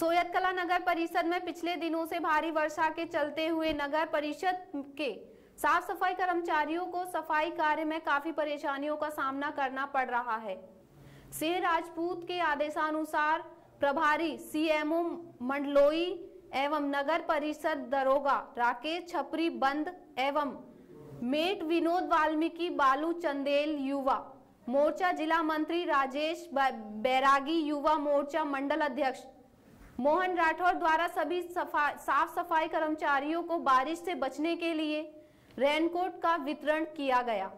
सोयत कला नगर परिषद में पिछले दिनों से भारी वर्षा के चलते हुए नगर परिषद के साफ सफाई कर्मचारियों को सफाई कार्य में काफी परेशानियों का सामना करना पड़ रहा है सिंह राजपूत के आदेशानुसार प्रभारी सीएमओ मंडलोई एवं नगर परिषद दरोगा राकेश छपरी बंद एवं मेट विनोद वाल्मीकि बालू चंदेल युवा मोर्चा जिला मंत्री राजेश बैरागी युवा मोर्चा मंडल अध्यक्ष मोहन राठौर द्वारा सभी सफा, साफ सफाई कर्मचारियों को बारिश से बचने के लिए रेनकोट का वितरण किया गया